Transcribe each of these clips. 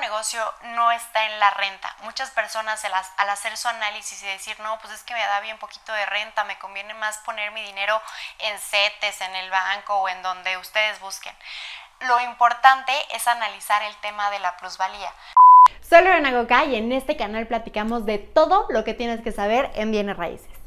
negocio no está en la renta. Muchas personas al, hacer su análisis y decir, no, pues es que me da bien poquito de renta, me conviene más poner mi dinero en CETES, en el banco o en donde ustedes busquen. Lo importante es analizar el tema de la plusvalía. Soy Lorena Goca y en este canal platicamos de todo lo que tienes que saber en bienes raíces.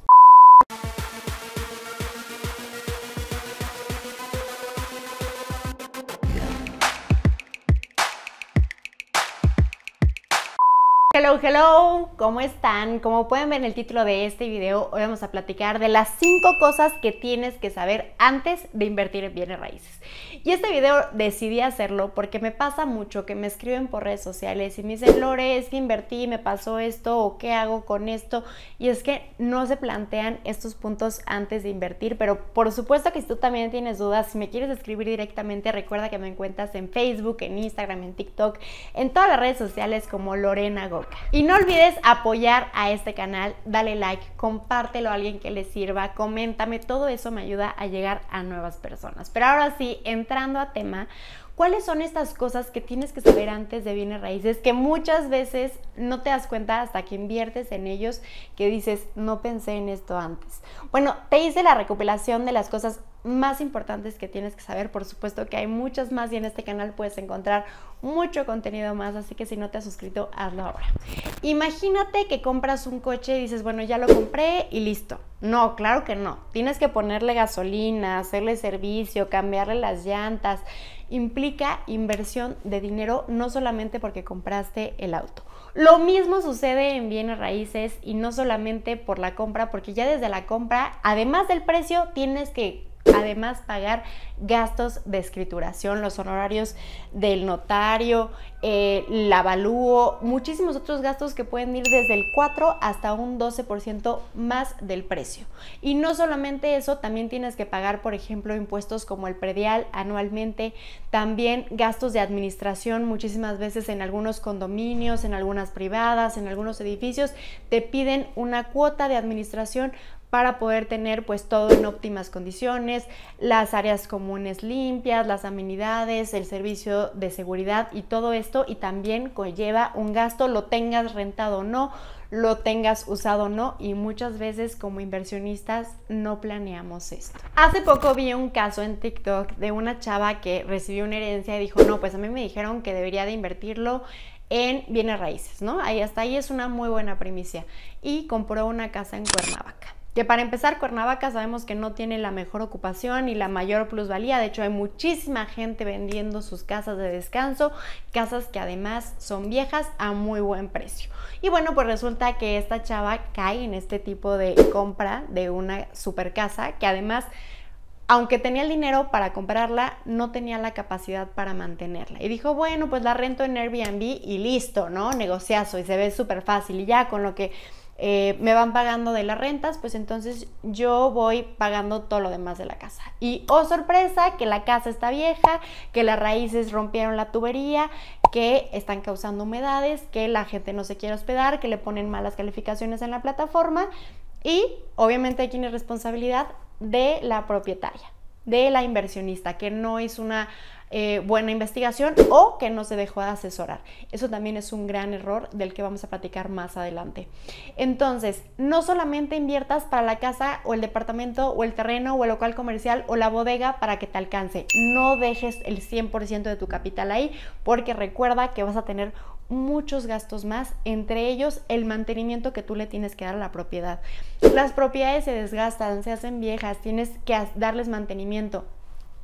hello, ¿cómo están? Como pueden ver en el título de este video, hoy vamos a platicar de las 5 cosas que tienes que saber antes de invertir en bienes raíces. Y este video decidí hacerlo porque me pasa mucho que me escriben por redes sociales y me dicen, Lore, es que invertí, me pasó esto, o qué hago con esto. Y es que no se plantean estos puntos antes de invertir, pero por supuesto que si tú también tienes dudas, si me quieres escribir directamente, recuerda que me encuentras en Facebook, en Instagram, en TikTok, en todas las redes sociales como Lorena Goca. Y no olvides apoyar a este canal, dale like, compártelo a alguien que le sirva, coméntame, todo eso me ayuda a llegar a nuevas personas. Pero ahora sí, entrando a tema, ¿Cuáles son estas cosas que tienes que saber antes de bienes raíces que muchas veces no te das cuenta hasta que inviertes en ellos que dices, no pensé en esto antes? Bueno, te hice la recopilación de las cosas más importantes que tienes que saber. Por supuesto que hay muchas más y en este canal puedes encontrar mucho contenido más, así que si no te has suscrito, hazlo ahora. Imagínate que compras un coche y dices, bueno, ya lo compré y listo. No, claro que no. Tienes que ponerle gasolina, hacerle servicio, cambiarle las llantas, implica inversión de dinero, no solamente porque compraste el auto. Lo mismo sucede en bienes raíces y no solamente por la compra, porque ya desde la compra, además del precio, tienes que Además, pagar gastos de escrituración, los honorarios del notario, eh, la el muchísimos otros gastos que pueden ir desde el 4 hasta un 12% más del precio. Y no solamente eso, también tienes que pagar, por ejemplo, impuestos como el predial anualmente, también gastos de administración, muchísimas veces en algunos condominios, en algunas privadas, en algunos edificios, te piden una cuota de administración para poder tener pues todo en óptimas condiciones, las áreas comunes limpias, las amenidades, el servicio de seguridad y todo esto y también conlleva un gasto, lo tengas rentado o no, lo tengas usado o no y muchas veces como inversionistas no planeamos esto. Hace poco vi un caso en TikTok de una chava que recibió una herencia y dijo, no, pues a mí me dijeron que debería de invertirlo en bienes raíces, ¿no? Ahí hasta ahí es una muy buena primicia y compró una casa en Cuernavaca que para empezar Cuernavaca sabemos que no tiene la mejor ocupación y la mayor plusvalía, de hecho hay muchísima gente vendiendo sus casas de descanso, casas que además son viejas a muy buen precio. Y bueno, pues resulta que esta chava cae en este tipo de compra de una super casa que además aunque tenía el dinero para comprarla, no tenía la capacidad para mantenerla. Y dijo, bueno, pues la rento en Airbnb y listo, ¿no? Negociazo y se ve súper fácil. Y ya con lo que eh, me van pagando de las rentas, pues entonces yo voy pagando todo lo demás de la casa. Y oh sorpresa, que la casa está vieja, que las raíces rompieron la tubería, que están causando humedades, que la gente no se quiere hospedar, que le ponen malas calificaciones en la plataforma y obviamente hay responsabilidad de la propietaria, de la inversionista, que no es una eh, buena investigación o que no se dejó de asesorar. Eso también es un gran error del que vamos a platicar más adelante. Entonces, no solamente inviertas para la casa o el departamento o el terreno o el local comercial o la bodega para que te alcance. No dejes el 100% de tu capital ahí porque recuerda que vas a tener muchos gastos más, entre ellos el mantenimiento que tú le tienes que dar a la propiedad. Las propiedades se desgastan, se hacen viejas, tienes que darles mantenimiento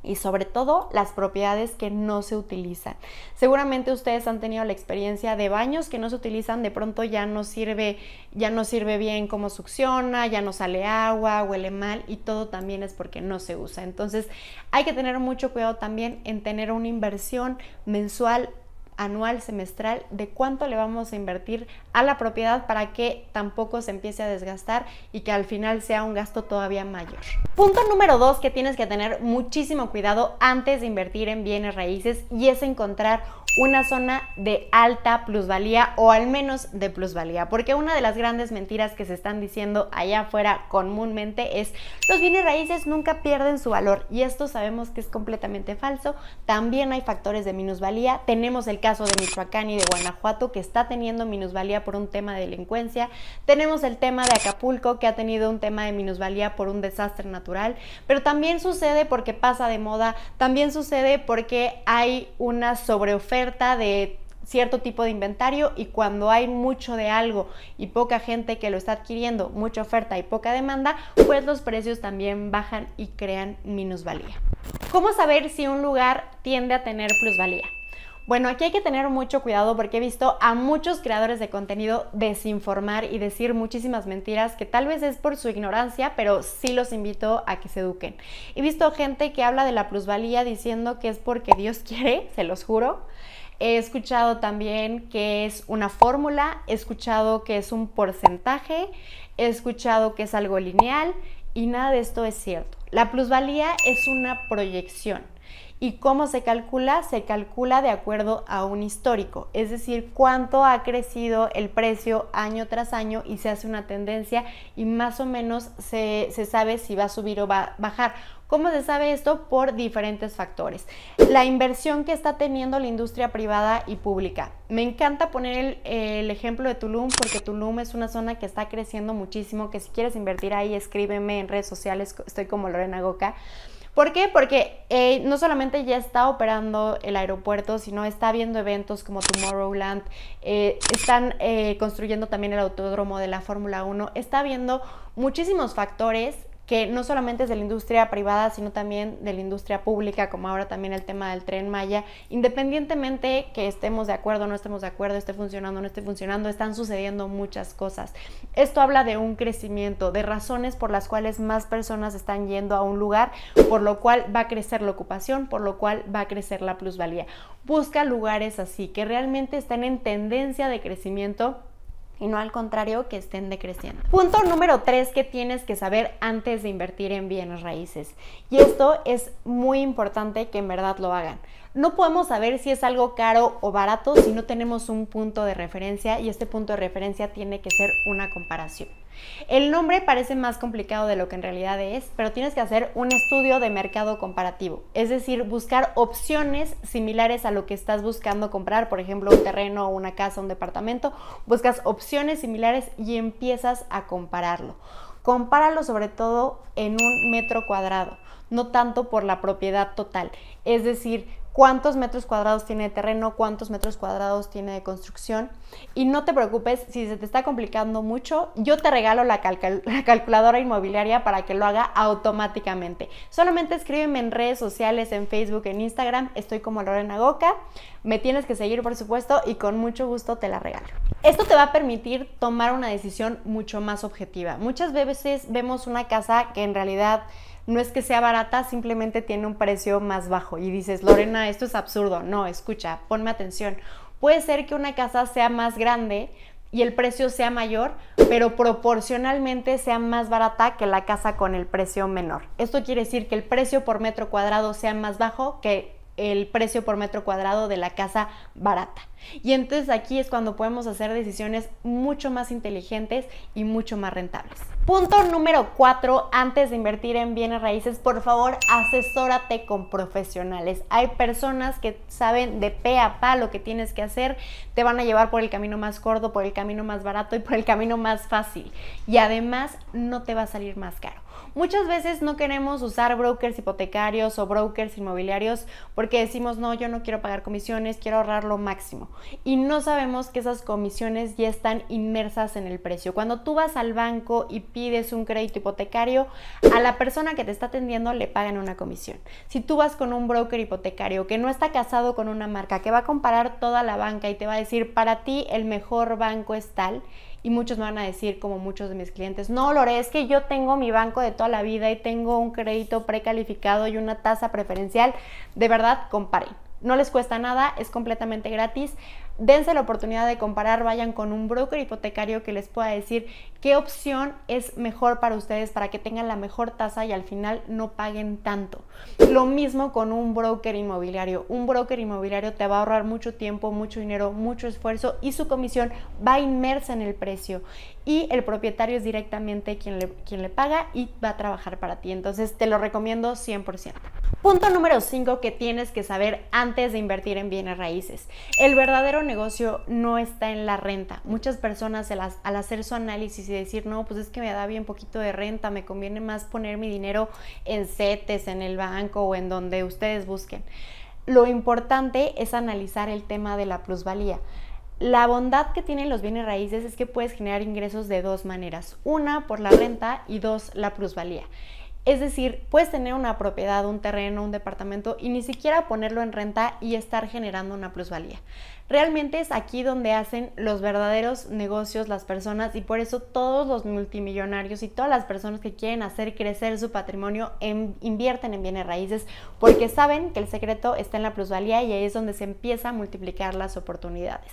y sobre todo las propiedades que no se utilizan. Seguramente ustedes han tenido la experiencia de baños que no se utilizan, de pronto ya no sirve, ya no sirve bien cómo succiona, ya no sale agua, huele mal y todo también es porque no se usa. Entonces, hay que tener mucho cuidado también en tener una inversión mensual anual, semestral, de cuánto le vamos a invertir a la propiedad para que tampoco se empiece a desgastar y que al final sea un gasto todavía mayor. Punto número dos que tienes que tener muchísimo cuidado antes de invertir en bienes raíces y es encontrar una zona de alta plusvalía o al menos de plusvalía, porque una de las grandes mentiras que se están diciendo allá afuera comúnmente es los bienes raíces nunca pierden su valor y esto sabemos que es completamente falso. También hay factores de minusvalía, tenemos el caso de Michoacán y de Guanajuato que está teniendo minusvalía por un tema de delincuencia. Tenemos el tema de Acapulco, que ha tenido un tema de minusvalía por un desastre natural, pero también sucede porque pasa de moda, también sucede porque hay una sobreoferta de cierto tipo de inventario y cuando hay mucho de algo y poca gente que lo está adquiriendo, mucha oferta y poca demanda, pues los precios también bajan y crean minusvalía. ¿Cómo saber si un lugar tiende a tener plusvalía? Bueno, aquí hay que tener mucho cuidado porque he visto a muchos creadores de contenido desinformar y decir muchísimas mentiras que tal vez es por su ignorancia, pero sí los invito a que se eduquen. He visto gente que habla de la plusvalía diciendo que es porque Dios quiere, se los juro. He escuchado también que es una fórmula, he escuchado que es un porcentaje, he escuchado que es algo lineal y nada de esto es cierto. La plusvalía es una proyección. ¿Y cómo se calcula? Se calcula de acuerdo a un histórico, es decir, cuánto ha crecido el precio año tras año y se hace una tendencia y más o menos se, sabe si va a subir o va a bajar. ¿Cómo se sabe esto? Por diferentes factores. La inversión que está teniendo la industria privada y pública. Me encanta poner el, ejemplo de Tulum porque Tulum es una zona que está creciendo muchísimo, que si quieres invertir ahí, escríbeme en redes sociales, estoy como Lorena Goca. ¿Por qué? Porque eh, no solamente ya está operando el aeropuerto, sino está viendo eventos como Tomorrowland, eh, están eh, construyendo también el autódromo de la Fórmula 1, está viendo muchísimos factores que no solamente es de la industria privada, sino también de la industria pública, como ahora también el tema del tren Maya, independientemente que estemos de acuerdo o no estemos de acuerdo, esté funcionando o no esté funcionando, están sucediendo muchas cosas. Esto habla de un crecimiento, de razones por las cuales más personas están yendo a un lugar, por lo cual va a crecer la ocupación, por lo cual va a crecer la plusvalía. Busca lugares así, que realmente estén en tendencia de crecimiento y no al contrario que estén decreciendo. Punto número 3 que tienes que saber antes de invertir en bienes raíces. Y esto es muy importante que en verdad lo hagan. No podemos saber si es algo caro o barato si no tenemos un punto de referencia y este punto de referencia tiene que ser una comparación. El nombre parece más complicado de lo que en realidad es, pero tienes que hacer un estudio de mercado comparativo, es decir, buscar opciones similares a lo que estás buscando comprar, por ejemplo, un terreno, una casa, un departamento, buscas opciones similares y empiezas a compararlo. Compáralo sobre todo en un metro cuadrado, no tanto por la propiedad total, es decir, cuántos metros cuadrados tiene de terreno, cuántos metros cuadrados tiene de construcción. Y no te preocupes, si se te está complicando mucho, yo te regalo la, calculadora inmobiliaria para que lo haga automáticamente. Solamente escríbeme en redes sociales, en Facebook, en Instagram, estoy como Lorena Goca. Me tienes que seguir, por supuesto, y con mucho gusto te la regalo. Esto te va a permitir tomar una decisión mucho más objetiva. Muchas veces vemos una casa que en realidad no es que sea barata, simplemente tiene un precio más bajo. Y dices, Lorena, esto es absurdo. No, escucha, ponme atención. Puede ser que una casa sea más grande y el precio sea mayor, pero proporcionalmente sea más barata que la casa con el precio menor. Esto quiere decir que el precio por metro cuadrado sea más bajo que el precio por metro cuadrado de la casa barata. Y entonces aquí es cuando podemos hacer decisiones mucho más inteligentes y mucho más rentables. Punto número 4, antes de invertir en bienes raíces, por favor asesórate con profesionales. Hay personas que saben de pe a pa lo que tienes que hacer, te van a llevar por el camino más corto, por el camino más barato y por el camino más fácil. Y además no te va a salir más caro. Muchas veces no queremos usar brokers hipotecarios o brokers inmobiliarios porque decimos, no, yo no quiero pagar comisiones, quiero ahorrar lo máximo. Y no sabemos que esas comisiones ya están inmersas en el precio. Cuando tú vas al banco y pides un crédito hipotecario, a la persona que te está atendiendo le pagan una comisión. Si tú vas con un broker hipotecario que no está casado con una marca, que va a comparar toda la banca y te va a decir, para ti el mejor banco es tal, y muchos me van a decir, como muchos de mis clientes, no, Lore, es que yo tengo mi banco de toda la vida y tengo un crédito precalificado y una tasa preferencial. De verdad, comparen. No les cuesta nada, es completamente gratis dense la oportunidad de comparar, vayan con un broker hipotecario que les pueda decir qué opción es mejor para ustedes para que tengan la mejor tasa y al final no paguen tanto. Lo mismo con un broker inmobiliario. Un broker inmobiliario te va a ahorrar mucho tiempo, mucho dinero, mucho esfuerzo y su comisión va inmersa en el precio y el propietario es directamente quien le, quien le paga y va a trabajar para ti. Entonces te lo recomiendo 100%. Punto número 5 que tienes que saber antes de invertir en bienes raíces. El verdadero negocio no está en la renta. Muchas personas al, hacer su análisis y decir, no, pues es que me da bien poquito de renta, me conviene más poner mi dinero en CETES, en el banco o en donde ustedes busquen. Lo importante es analizar el tema de la plusvalía. La bondad que tienen los bienes raíces es que puedes generar ingresos de dos maneras. Una, por la renta y dos, la plusvalía. Es decir, puedes tener una propiedad, un terreno, un departamento y ni siquiera ponerlo en renta y estar generando una plusvalía. Realmente es aquí donde hacen los verdaderos negocios las personas y por eso todos los multimillonarios y todas las personas que quieren hacer crecer su patrimonio invierten en bienes raíces porque saben que el secreto está en la plusvalía y ahí es donde se empieza a multiplicar las oportunidades.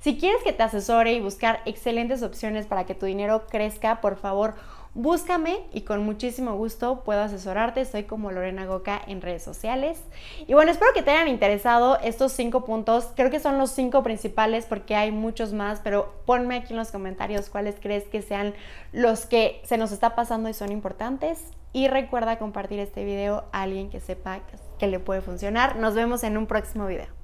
Si quieres que te asesore y buscar excelentes opciones para que tu dinero crezca, por favor, Búscame y con muchísimo gusto puedo asesorarte. Soy como Lorena Goca en redes sociales. Y bueno, espero que te hayan interesado estos cinco puntos. Creo que son los cinco principales porque hay muchos más, pero ponme aquí en los comentarios cuáles crees que sean los que se nos está pasando y son importantes. Y recuerda compartir este video a alguien que sepa que le puede funcionar. Nos vemos en un próximo video.